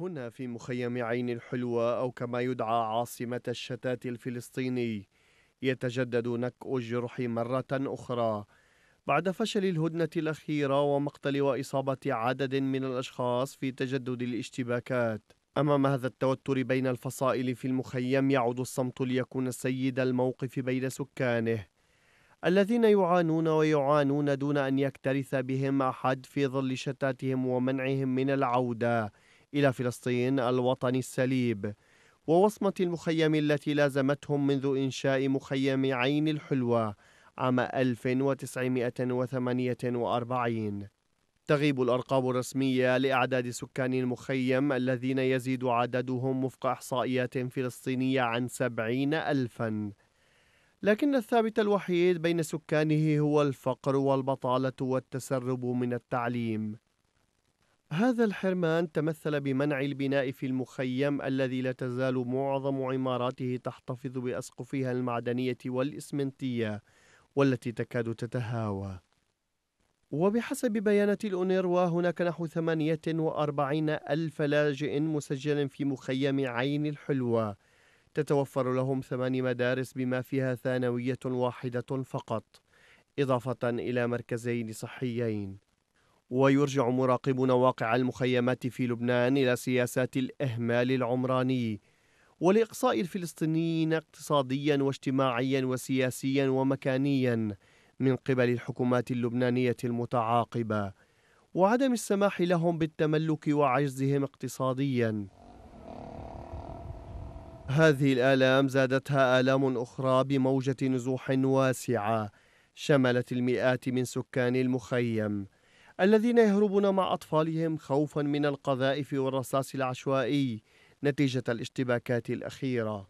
هنا في مخيم عين الحلوة أو كما يدعى عاصمة الشتات الفلسطيني يتجدد نكأ الجرح مرة أخرى بعد فشل الهدنة الأخيرة ومقتل وإصابة عدد من الأشخاص في تجدد الاشتباكات أمام هذا التوتر بين الفصائل في المخيم يعود الصمت ليكون سيد الموقف بين سكانه الذين يعانون ويعانون دون أن يكترث بهم أحد في ظل شتاتهم ومنعهم من العودة إلى فلسطين الوطن السليب ووصمة المخيم التي لازمتهم منذ إنشاء مخيم عين الحلوة عام 1948 تغيب الأرقام الرسمية لأعداد سكان المخيم الذين يزيد عددهم وفق إحصائيات فلسطينية عن سبعين ألفاً لكن الثابت الوحيد بين سكانه هو الفقر والبطالة والتسرب من التعليم هذا الحرمان تمثل بمنع البناء في المخيم الذي لا تزال معظم عماراته تحتفظ بأسقفها المعدنية والإسمنتية والتي تكاد تتهاوى وبحسب بيانات الأونيروا هناك نحو 48 ألف لاجئ مسجل في مخيم عين الحلوة تتوفر لهم ثمان مدارس بما فيها ثانوية واحدة فقط إضافة إلى مركزين صحيين ويرجع مراقبون واقع المخيمات في لبنان إلى سياسات الإهمال العمراني ولإقصاء الفلسطينيين اقتصاديا واجتماعيا وسياسيا ومكانيا من قبل الحكومات اللبنانية المتعاقبة وعدم السماح لهم بالتملك وعجزهم اقتصاديا هذه الآلام زادتها آلام أخرى بموجة نزوح واسعة شملت المئات من سكان المخيم الذين يهربون مع أطفالهم خوفا من القذائف والرصاص العشوائي نتيجة الاشتباكات الأخيرة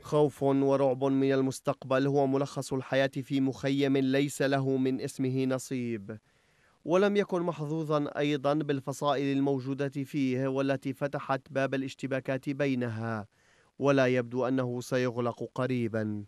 خوف ورعب من المستقبل هو ملخص الحياة في مخيم ليس له من اسمه نصيب ولم يكن محظوظا أيضا بالفصائل الموجودة فيه والتي فتحت باب الاشتباكات بينها ولا يبدو أنه سيغلق قريبا